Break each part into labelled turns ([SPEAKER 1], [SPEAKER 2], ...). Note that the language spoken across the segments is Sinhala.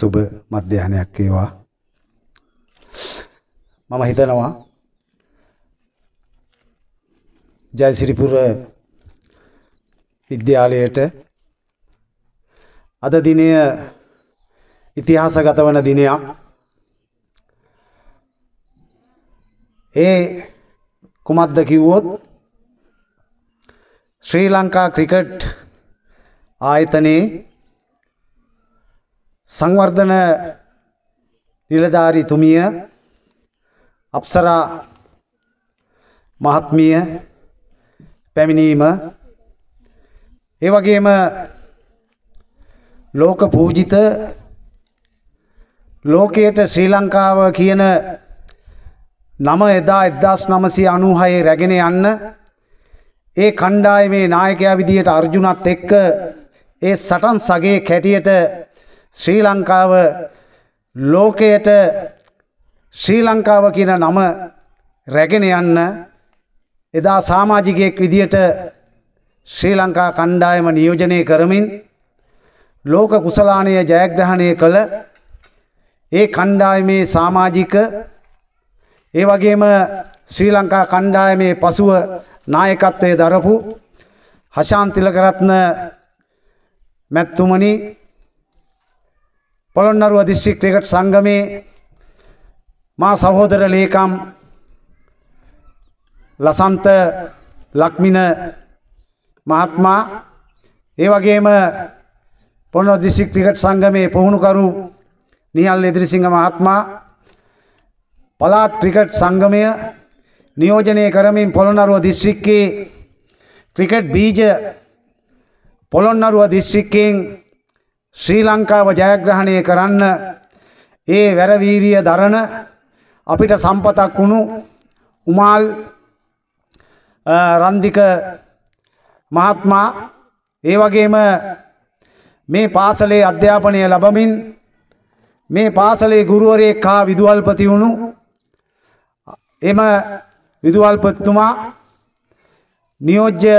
[SPEAKER 1] සුබ මධ්‍යහනයක් වේවා. මම හිතනවා ජයසිරිපුර විද්‍යාලයට අද දිනය ඉතිහාසගත වන දිනයක් ඒ කුමක්ද කිව්වොත් ශ්‍රී ලංකා ක්‍රිකට් ආයතනයේ සංවර්ධන නිලධාරි තුමිය අප්සරා මහත්මිය පැමිණීම ඒ වගේම ලෝක පූජිත ලෝකයට ශ්‍රී ලංකාව කියන නම එදා එදදාස් නමසි අනුහයේ රැගෙන යන්න ඒ කණ්ඩාය මේ නායකයා විදියට අර්ජුනත් එක්ක ඒ සටන් සගේ කැටියට ශ්‍රී ලංකාව ලෝකයට ශ්‍රී ලංකාව කියන නම රැගෙන යන්න එදා සාමාජිකයෙක් විදියට ශ්‍රී ලංකා කණ්ඩායම නියෝජනය කරමින් ලෝක කුසලානය ජයග්‍රහණය කළ ඒ කණ්ඩායමේ සාමාජික ඒ වගේම ශ්‍රී ලංකා කණ්ඩායමේ පසුව නායකත්වය දරපු හශාන්තිලකරත්න මැත්තුමනි පොළොන්නරුව දිස්ත්‍රික් ක්‍රිකට් සංගමේ මා සහෝදර ලේකම් ලසන්ත ලක්මින මහත්මා ඒ වගේම පොළොන්නරුව දිස්ත්‍රික් ක්‍රිකට් සංගමේ පුහුණුකරු නිහල් එදිරිසිංහ මහත්මා පළාත් ක්‍රිකට් සංගමය නියෝජනය කරමින් පොළොන්නරුව දිස්ත්‍රික්කේ ක්‍රිකට් බීජ පොළොන්නරුව දිස්ත්‍රික්කයෙන් ශ්‍රී ලංකාව ජයග්‍රහණය කරන්න ඒ වැරවීරිය දරන අපිට සම්පතක් වුණු උමාල් රන්දික මහත්මා ඒ වගේම මේ පාසලේ අධ්‍යාපනය ලබමින් මේ පාසලේ ගුරුවරේ කා විදුවල්පති වුණු එම විදුවල්පත්තුමා නියෝජ්‍ය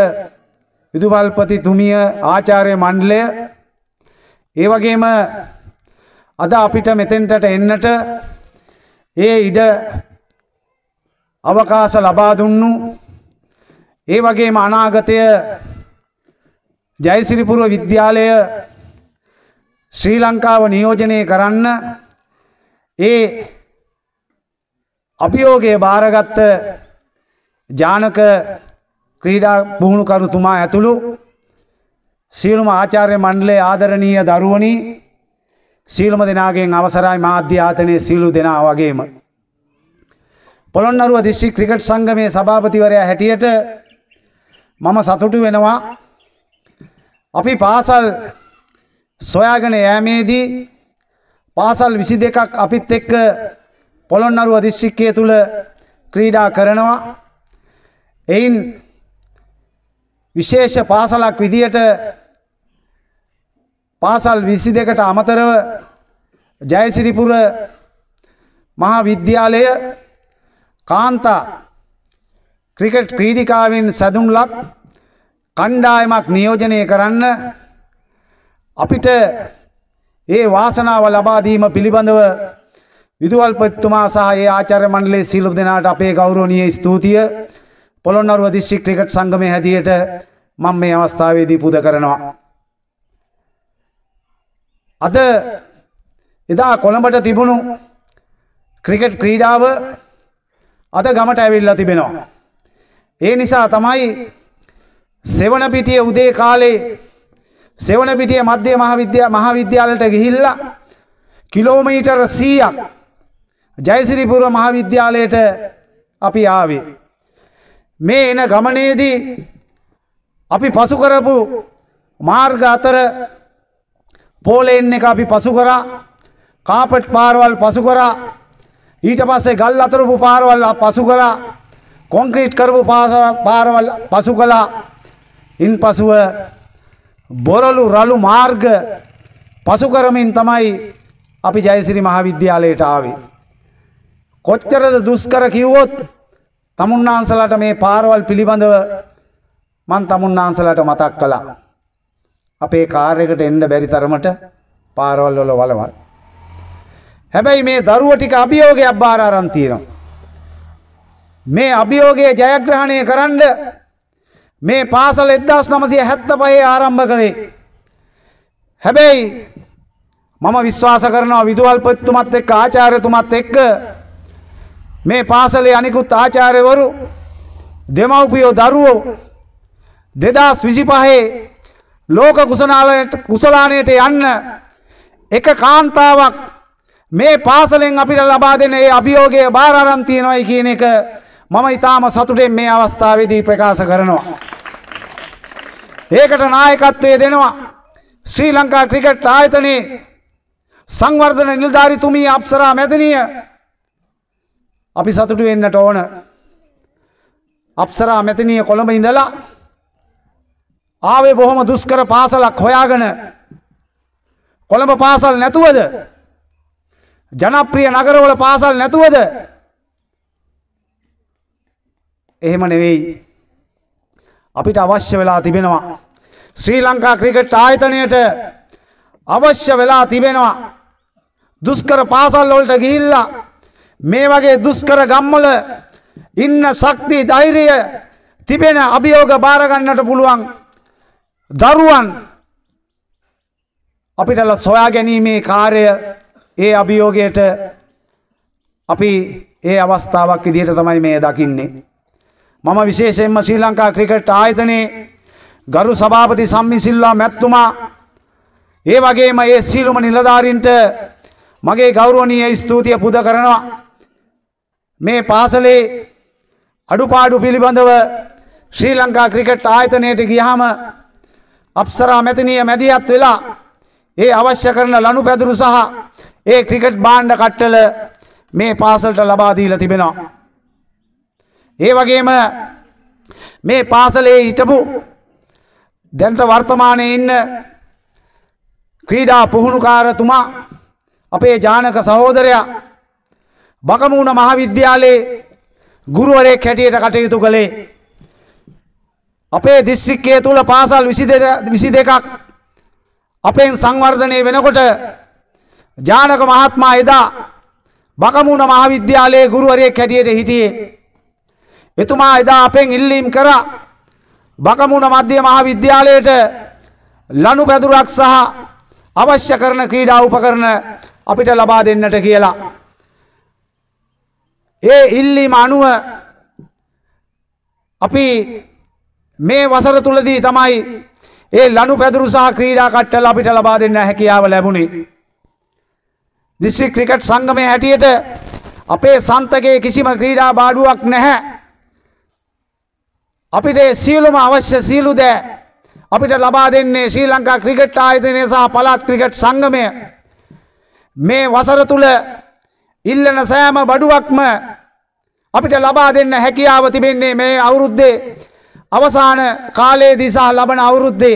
[SPEAKER 1] විදුවල්පති තුමිය ආචාරය මණ්ඩලය ඒ වගේම අද අපිට මෙතෙන්ටට එන්නට ඒ ඉඩ අවකාශ ලබා දුන්නු ඒ වගේම අනාගතය ජයසිරිපුර විද්‍යාලය ශ්‍රී ලංකාව නියෝජනය කරන්න ඒ අභියෝගයේ භාරගත්ත ජානක ක්‍රීඩා පුහුණුකරුතුමා ඇතුළු සියලුම ආචාර්ය මණ්ඩලේ ආදරණීය දරුවනි සීලුම දෙනාගෙන් අවසරයි මාධ්‍ය ආතනය සීලු දෙනා වගේම. පොළොන්නරුව දිශ්ි ක්‍රිකට් සංගමේ සභාපතිවරයා හැටියට මම සතුටු වෙනවා අපි පාසල් සොයාගෙන යෑමේදී පාසල් විසි දෙකක් අපිත් එක්ක පොළොන්නරුව දිශ්ෂික්කය තුළ ක්‍රීඩා කරනවා එයින් විශේෂ පාසලක් විදියට පාසල් විසි දෙකට අමතරව ජයසිරිපුර මහා විද්‍යාලය කාන්තා ක්‍රිකට් ක්‍රීඩිකාවෙන් සැදුම්ලත් කණ්ඩායමක් නියෝජනය කරන්න අපිට ඒ වාසනාව ලබාදීම පිළිබඳව විදුවල්පත්තුමා සහ ඒ ආචාර්ය මණ්ඩලයේ සීලු දෙනාට අපේ ගෞරවනීය ස්තුතිය පොළොන්නරුව දිස්ත්‍රික් ක්‍රිකට් සංගමයේ හැදියට මම මේ අවස්ථාවේදී පුද කරනවා අද එදා කොළඹට තිබුණු ක්‍රිකට් ක්‍රීඩාව අද ගමට ඇවිල්ලා තිබෙනවා. ඒ නිසා තමයි සෙවනපිටිය උදේ කාලේ සෙවනපිටිය මධ්‍ය මහවිද්‍යා මහාවිද්‍යාලට ගිහිල්ල කිලෝමීටර් සීයක් ජයසිරිපුර මහාවිද්‍යාලයට අපි ආවේ. මේ එන ගමනේදී අපි පසුකරපු මාර්ග අතර පෝලෙන් එක අපි පසු කරා කාපට් පාරවල් පසු කරා ඊට පස්සේ ගල් අතරපු පාරවල් පසු කළා කොන්ක්‍රීට් කරපු පාරවල් පසු කළා ඉන් පසුව බොරලු රලු මාර්ග පසු කරමින් තමයි අපි ජයසිරි මහාවිද්‍යාලයට ආවේ. කොච්චරද දුස්කර කිව්වොත් තමුන්නාන්සලට මේ පාරවල් පිළිබඳව මන් තමුන්නාන්සලට මතක් කළා. අපේ කාරයකට එන්න බැරි තරමට පාරවල් වල වලවල්. හැබැයි මේ දරුව ටික අභියෝගයක් බාර අරන් තියෙනවා. මේ අභියෝගයේ ජයග්‍රහණය කරන්න මේ පාසල් 1975 ආරම්භ කරේ. හැබැයි මම විශ්වාස කරනවා විදුහල්පතිතුමත් එක්ක ආචාර්යතුමත් එක්ක මේ පාසලේ අනිකුත් ආචාර්යවරු දෙමව්පියෝ දරුවෝ 2025 ලෝක කුසනාලයට කුසලානයට යන්න එක කාන්තාවක් මේ පාසලෙන් අපිට ලබා දෙන ඒ අභියෝගය භාරාරන්තියනොයි කියන එක මම ඉතාම සතුටෙන් මේ අවස්ථාවේදී ප්‍රකාශ කරනවා. ඒකට නායකත්වය දෙනවා ශ්‍රී ලංකා ක්‍රිකට් ආයතනයේ සංවර්ධන නිල්ධාරිතුමී අප්සරා මැදනිය අපි සතුටු වෙන්නට ඕන අප්සරා මැතිනිය කොළඹ ඉඳලා ආවේ බොහොම දුස්කර පාසලක් හොයාගෙන කොළඹ පාසල් නැතුවද ජනප්‍රිය නගරවල පාසල් නැතුවද එහෙම නෙවෙයි අපිට අවශ්‍ය වෙලා තිබෙනවා ශ්‍රී ලංකා ක්‍රිකට් ආයතනයට අවශ්‍ය වෙලා තිබෙනවා දුස්කර පාසල් වලට ගිහිල්ලා මේ වගේ දුස්කර ගම්වල ඉන්න ශක්ති ධෛර්යය තිබෙන අභියෝග බාර ගන්නට පුළුවන් දරුවන් අපිට සොයා ගැනීමේ කාර්ය ඒ අභියෝගයට අපි ඒ අවස්ථාවක් විදිහට තමයි මේ දකින්නේ. මම විශේෂයෙන්ම ශ්‍රී ලංකා ක්‍රිකට් ආයතනයේ ගරු සභාපති සම්මිසිල්ලා මැත්තුමා ඒ වගේම ඒ සීලුම නිලධාරින්ට මගේ ගෞරවනීය ස්තුතිය පුද කරනවා. මේ පාසලේ අඩුපාඩු පිළිබඳව ශ්‍රී ලංකා ක්‍රිකට් ආයතනයට ගියහම අප්සරා මැතිනීය මැදිහත් වෙලා ඒ අවශ්‍ය කරන ලනු පැදුරු සහ ඒ ක්‍රිකට් බාණ්ඩ කට්ටල මේ පාසල්ට ලබාදීල තිබෙනවා. ඒ වගේම මේ පාසලේ හිටපු දැන්ට වර්තමානය ඉන්න ක්‍රීඩා පුහුණුකාරතුමා අපේ ජානක සහෝදරයා බකමූුණ මහවිද්‍යාලයේ ගුරුවරේ කැටියට කටයුතු කළේ අපේ දිස්ශ්‍රික්කය තුළ පාසල් විසි දෙකක් අපෙන් සංවර්ධනය වෙනකොට ජානක මහත්මා එදා බකමුණ මහාවිද්‍යාලයේ ගුරුවරයෙක් හැටියට හිටියේ. එතුමා එදා අපෙන් ඉල්ලීම් කර බකමුණ මධ්‍ය මහාවිද්‍යාලයට ලනු පැදුරක් සහ අවශ්‍ය කරන ක්‍රීඩා උපකරන අපිට ලබා දෙන්නට කියලා. ඒ ඉල්ලීම අනුව අපි මේ වසර තුලදී තමයි ඒ ලනු පැදුරු සහ ක්‍රීඩා කට්ටල අපිට ලබා දෙන්න හැකියාව ලැබුණේ. දිස්ත්‍රික් ක්‍රිකට් සංගමය හැටියට අපේ සන්තකයේ කිසිම ක්‍රීඩා බාඩුවක් නැහැ. අපිට සියලුම අවශ්‍ය සියලු දෑ අපිට ලබා දෙන්නේ ශ්‍රී ලංකා ක්‍රිකට් ආයතනය සහ පළාත් ක්‍රිකට් සංගමය. මේ වසර තුල ඉල්ලන සෑම බඩුවක්ම අපිට ලබා දෙන්න හැකියාව තිබෙන්නේ මේ අවුරුද්දේ අවසාන කාලයේදී සහ ලබන අවුරුද්දේ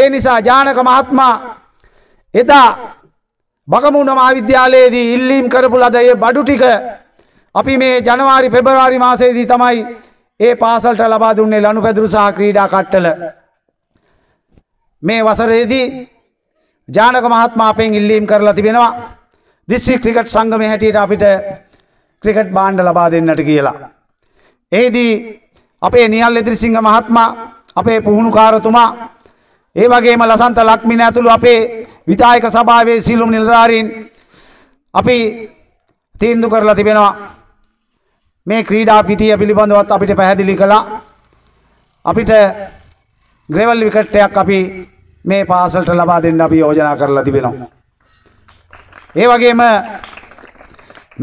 [SPEAKER 1] ඒ නිසා ජානක මහත්මයා එදා බගමුණ මහාවිද්‍යාලයේදී ඉල්ලීම් කරපු ලද ඒ බඩු ටික අපි මේ ජනවාරි පෙබරවාරි මාසයේදී තමයි ඒ පාසල්ට ලබා දුන්නේ ලනුපැදුරු සහ ක්‍රීඩා කට්ටල මේ වසරේදී ජානක මහත්මයා අපෙන් ඉල්ලීම් කරලා තිබෙනවා දිස්ත්‍රික් ක්‍රිකට් සංගමයේ හැටියට අපිට ක්‍රිකට් භාණ්ඩ ලබා දෙන්නට කියලා. එෙහිදී අපේ නිහල් එදිරිසිංහ මහත්මා අපේ පුහුණුකාරතුමා ඒ වගේම ලසන්ත ලක්මින ඇතුළු අපේ විතායක සභාවේ සිල්ලුම් නිලධාරීන් අපි තීන්දු කරලා තිබෙනවා මේ ක්‍රීඩා පිටිය පිළිබඳවත් අපිට පැහැදිලි කළා අපිට ග්‍රේවල් විකට් එකක් අපි මේ පාසලට ලබා දෙන්න අපි යෝජනා කරලා තිබෙනවා ඒ වගේම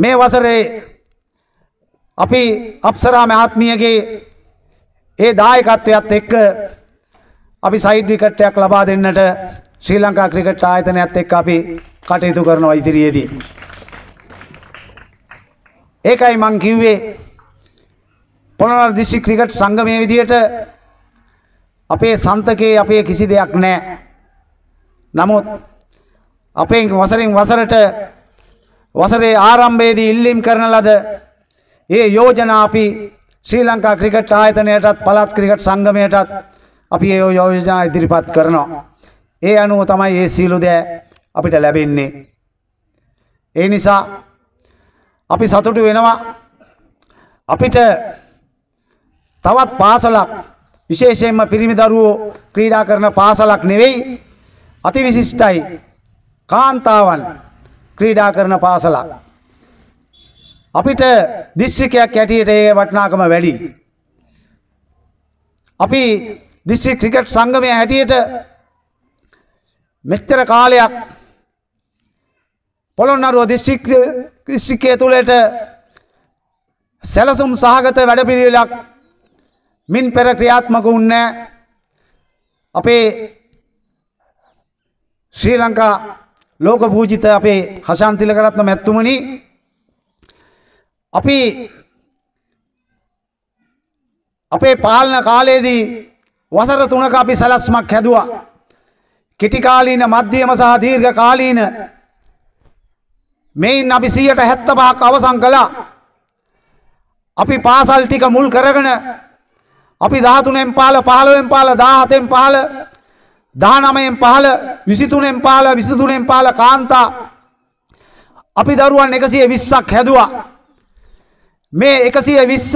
[SPEAKER 1] මේ වසරේ අපි අප්සරා මහත්මියගේ ඒ දායකත්වයත් එක්ක අපි සයිඩ් විකට්ටයක් ලබා දෙන්නට ශ්‍රී ලංකා ක්‍රිකට් ආයතනයත් එක්ක අපි කටයුතු කරනවා ඉදිරියේදී. ඒකයි මං කිව්වේ පොළොන්නරු දිස්ත්‍රික් ක්‍රිකට් සංගමයේ විදියට අපේ සන්තකේ අපේ කිසි දෙයක් නැහැ. නමුත් අපේ වසරින් වසරට වසරේ ආරම්භයේදී ඉල්ලීම් කරන ලද ඒ යෝජනා අපි ශ්‍රී ලංකා ක්‍රිකට් ආයතනයටත් පළත් ක්‍රිකට් සංගමයටත් අපි ඒ යෝජනා ඉදිරිපත් කරනවා. ඒ අනුව තමයි ඒ සීලු දෑ අපිට ලැබෙන්නේ. ඒ නිසා අපි සතුටු වෙනවා අපිට තවත් පාසලක් විශේෂයෙන්ම පිරිමි දරුවෝ ක්‍රීඩා කරන පාසලක් නෙවෙයි අතිවිශිෂ්ටයි කාන්තාවන් ක්‍රීඩා කරන පාසලක් අපිට දිස්ත්‍රිකයක් ඇටියට ඒ වටනාකම වැඩි. අපි දිස්ත්‍රි ක්‍රිකට් සංගමය හැටියට මෙච්චර කාලයක් පොළොන්නරුව දිස්ත්‍රික් දිස්ත්‍රික්කය තුළට සැලසුම් සහගත වැඩපිළිවෙලක් මින් පෙර ක්‍රියාත්මක උන්නෑ අපේ ශ්‍රී ලංකා ලෝක පූජිත අපේ හසන්තිල කරත්න මැත්තුමනි අපි අපේ පාලන කාලයේදී වසර තුනක අපි සැලස්මක් හැදවා. කිටිකාලීන මධ්‍යම සහ දීර්ඝ කාලීන මෙයින් අපි සීයට හැත්ත පහක් අවසං කළා. අපි පාසල් ටික මුල් කරගෙන අපි දහතුනෙන් පාල පහළුවෙන් පාල දාහතෙන් පහල දානමයෙන් පහල විසිතුනෙන් පාල විසිතුනෙන් පාල කාන්තා අපි දරුවන් එකසිය විස්සක් හැදවා. මේ එකසිය විස්ස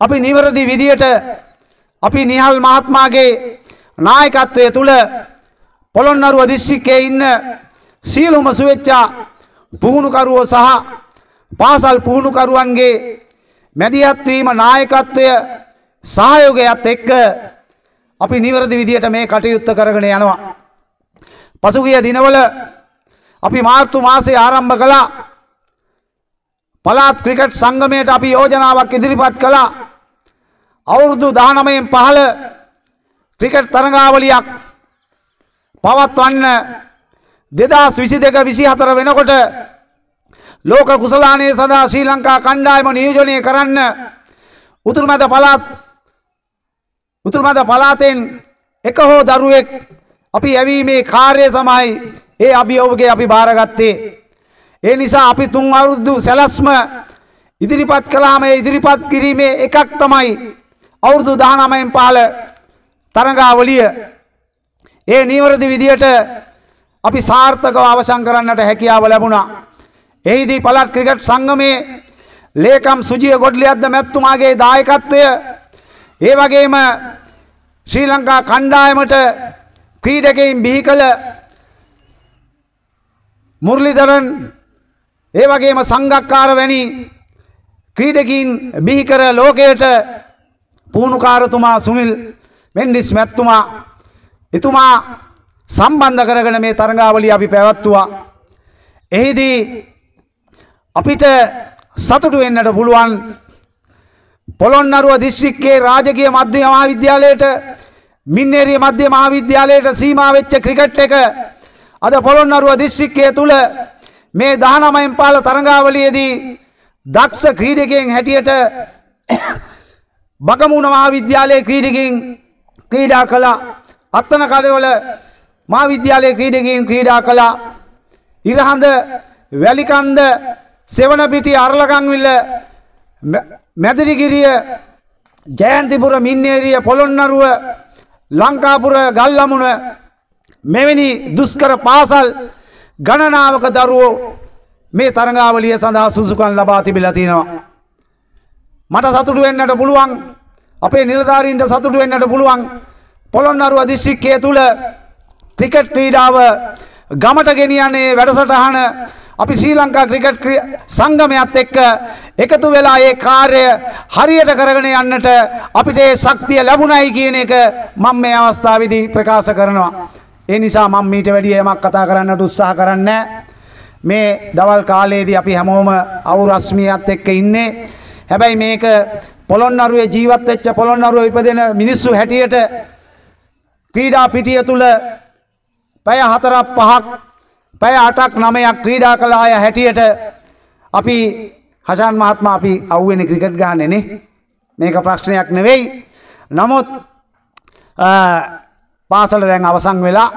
[SPEAKER 1] අපි නිවරදි විදියට අපි නිහල් මහත්මාගේ නායකත්වය තුළ පොළොන්නරුව දිශ්ෂිකේ ඉන්න සීලුම සුවෙච්චා පුහුණුකරුවෝ සහ පාසල් පුහුණුකරුවන්ගේ මැදිහත්වීම නායකත්වය සහයෝගයත් එක්ක අපි නිවරදි විදියට මේ කටයුත්ත කරගෙන යනවා. පසුගිය දිනවල අපි මාර්තු මාසේ ආරම්භ කළා පලාත් ක්‍රිකට් සංගමයට අපි යෝජනාවක් ඉදිරිපත් කළා. අවුරුදු දානමයෙන් පහළ ක්‍රිකට් තරගාවලියක් පවත්වන්න දෙදස් විසි දෙක විසි හතර වෙනකොට ලෝක කුසලානය සඳහා ශ්‍රී ලංකා කණ්ඩායම නියෝජනය කරන්න උතුරුමැද පලාත් උතුරුමැද පලාතෙන් එක හෝ දරුවෙක් අපි ඇවීමේ කාර්ය සමයි ඒ අභියෝගගේ අපි භාරගත්තේ. ඒ නිසා අපි තුන් අවුරුදු සැලැස්ම ඉදිරිපත් කළාම ඒ ඉදිරිපත් කිරීමේ එකක් තමයි අවුරුදු 19න් පහළ තරඟාවලිය. ඒ නීවරදි විදියට අපි සාර්ථකව අවසන් කරන්නට හැකියාව ලැබුණා. එහිදී පළාත් ක්‍රිකට් සංගමේ ලේකම් සුජිය ගොඩලියද්ද මැතිතුමාගේ දායකත්වය ඒ වගේම ශ්‍රී ලංකා කණ්ඩායමට ක්‍රීඩකයින් බිහි කළ මුරලිදරන් ඒ වගේම සංගක්කාර වැනි ක්‍රීඩකින් බිහිකර ලෝකයට පූුණුකාරතුමා සුනිල් මෙන්ඩිස් මැත්තුමා එතුමා සම්බන්ධ කරගෙන මේ තරඟාවලි අපි පැවැත්තුවා. එහිදී අපිට සතුටු වෙන්නට පුළුවන් පොළොන්නරුව දිස්ත්‍රික්කයේ රාජකීය මධ්‍ය මහාවිද්‍යාලයට මින්නේරිය මධ්‍ය මහාවිද්‍යාලයට සීමා වෙච්ච ක්‍රිකට් එක අද පොළොන්නරුව දිස්ත්‍රික්කය තුල මේ දහනමයින් පාල තරඟාවලියේදී දක්ෂ ක්‍රීඩකයෙන් හැටියට බකමුණ මහාවිද්‍යාලයේ ක්‍රීඩකින් ක්‍රීඩා කළා අත්තන කඩවල මහාවිද්‍යාලයේ ක්‍රීඩකින් ක්‍රීඩා කළා ඉරහඳ වැලිකන්ද සෙවනපිටි අරලකංවිල්ල මැදිරිගිරිය ජයන්තිපුර මින්නේරිය පොළොන්නරුව ලංකාපුර ගල්ලමුණ මෙවැනි දුස්කර පාසල් ගණනාවක දරුවෝ මේ තරගාවලිය සඳහා සුසුකන් ලබා තිබිලා තියෙනවා. මට සතුටු වෙන්නට පුළුවන් අපේ නිලධාරීන්ට සතුටු වෙන්නට පුළුවන් පොළොන්නරුව දිස්ත්‍රික්කය තුළ ක්‍රිකට් ක්‍රීඩාව ගමට ගෙනියන්නේ වැඩසටහන අපි ශ්‍රී ලංකා ක්‍රිකට් සංගමයත් එක්ක එකතු වෙලා ඒ කාර්ය හරියට කරගෙන යන්නට අපිට ඒ ශක්තිය ලැබුණයි කියන එක මම මේ අවස්ථාවේදී ප්‍රකාශ කරනවා ඒ නිසා මම මීට වැඩිය යමක් කතා කරන්නට උත්සාහ කරන්නේ මේ දවල් කාලයේදී අපි හැමෝම අවුරස්මියත් එක්ක ඉන්නේ. හැබැයි මේක පොළොන්නරුවේ ජීවත් වෙච්ච පොළොන්නරුවේ ඉපදෙන මිනිස්සු හැටියට ක්‍රීඩා පිටිය තුල පැය 4ක් 5ක් පැය 8ක් 9ක් ක්‍රීඩා කළ අය හැටියට අපි හසන් මහත්මයා අපි අවුවෙන ක්‍රිකට් ගහන්නේ නේ. මේක ප්‍රශ්නයක් නෙවෙයි. නමුත් පාසල දැන් අවසන් වෙලා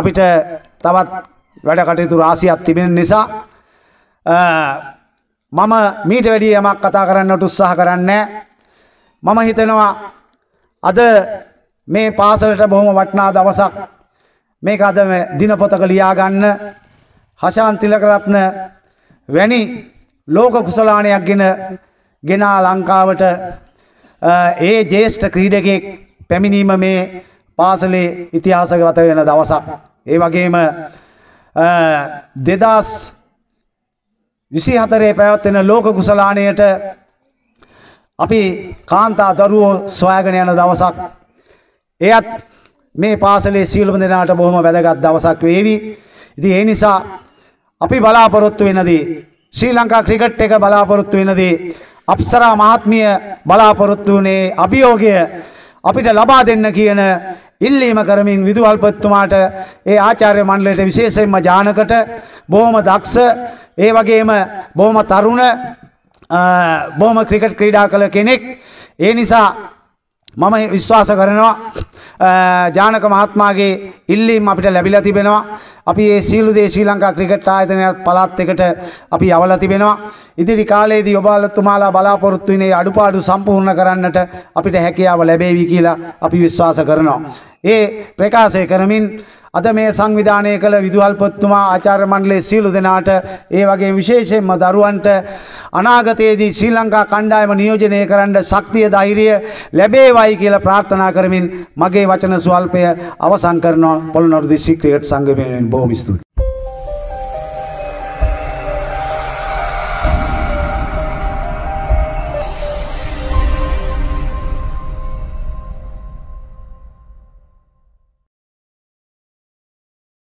[SPEAKER 1] අපිට තවත් වැඩ කටයුතු රාසියක් තිබෙන නිසා මම මීට වැඩිය යමක් කතා කරන්නට උත්සාහ කරන්නේ මම හිතනවා අද මේ පාසලට බොහොම වටිනා දවසක් මේක අද දිනපොතක ලියා ගන්න හෂාන් තිලකරත්න වැනි ලෝක කුසලාණයක් ගෙන ගෙනා ලංකාවට ඒ ජේෂ්ඨ ක්‍රීඩකෙක් පැමිණීම මේ පාසලේ ඉතිහාසගත වෙන දවසක්. ඒ වගේම දෙදස් විසි හතරේ පැවත්වෙන ලෝක කුසලානයට අපි කාන්තා දරුවෝ ස්වයගෙන යන දවසක්. එයත් මේ පාසලේ සියලුම දෙනාට බොහොම වැදගත් දවසක් වේවි. ඉති ඒ නිසා අපි බලාපොරොත්තු වෙනදී. ශ්‍රී ලංකා ක්‍රිකට් එක බලාපොරොත්තු වෙනදී. අප්සරා මහත්මිය බලාපොරොත්තු වනේ අභියෝගය අපිට ලබා දෙන්න කියන ඉල්ලීම කරමින් විදුහල්පත්තුමාට ඒ ආචාර්ය මණ්ඩලයට විශේෂයෙන්ම ජානකට බොහොම දක්ෂ ඒ වගේම බොහොම තරුණ බොහොම ක්‍රිකට් ක්‍රීඩා කළ කෙනෙක් ඒ නිසා මම විශ්වාස කරනවා ජානක මහත්මාගේ ඉල්ලීම් අපිට ලැබිලා තිබෙනවා. අපි මේ සීළු දේ ශ්‍රී ලංකා ක්‍රිකට් ආයතනයත් පළාත් එකට අපි යවලා තිබෙනවා. ඉදිරි කාලයේදී ඔබතුමාලා බලාපොරොත්තු වෙන අඩුපාඩු සම්පූර්ණ කරන්නට අපිට හැකියාව ලැබේවි කියලා අපි විශ්වාස කරනවා. ඒ ප්‍රකාශය කරමින් අද මේ සංවිධානය කළ විදුහල්පොත්තුමා ආචාර්ය මණ්ඩලයේ සීලු දෙනාට ඒ වගේ විශේෂයෙන්ම දරුවන්ට අනාගතයේදී ශ්‍රී ලංකා කණ්ඩායම නියෝජනය කරන්න ශක්තිය ධෛර්යය ලැබේවයි කියලා ප්‍රාර්ථනා කරමින් මගේ වචන ස්වල්පය අවසන් කරනවා පොළොන්නරු දිස්ත්‍රික් ක්‍රිකට් සංගමයෙන් බොහොම ස්තුතියි